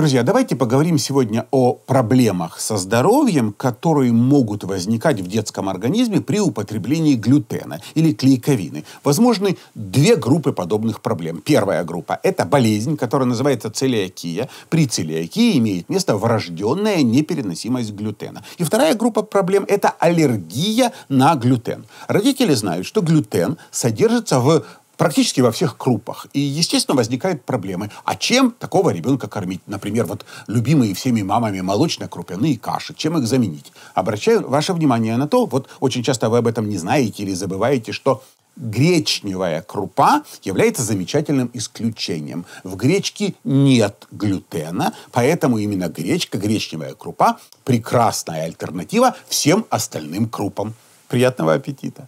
Друзья, давайте поговорим сегодня о проблемах со здоровьем, которые могут возникать в детском организме при употреблении глютена или клейковины. Возможны две группы подобных проблем. Первая группа – это болезнь, которая называется целиакия. При целиакии имеет место врожденная непереносимость глютена. И вторая группа проблем – это аллергия на глютен. Родители знают, что глютен содержится в практически во всех крупах. И, естественно, возникают проблемы. А чем такого ребенка кормить? Например, вот любимые всеми мамами молочно-крупяные каши. Чем их заменить? Обращаю ваше внимание на то, вот очень часто вы об этом не знаете или забываете, что гречневая крупа является замечательным исключением. В гречке нет глютена, поэтому именно гречка, гречневая крупа – прекрасная альтернатива всем остальным крупам. Приятного аппетита!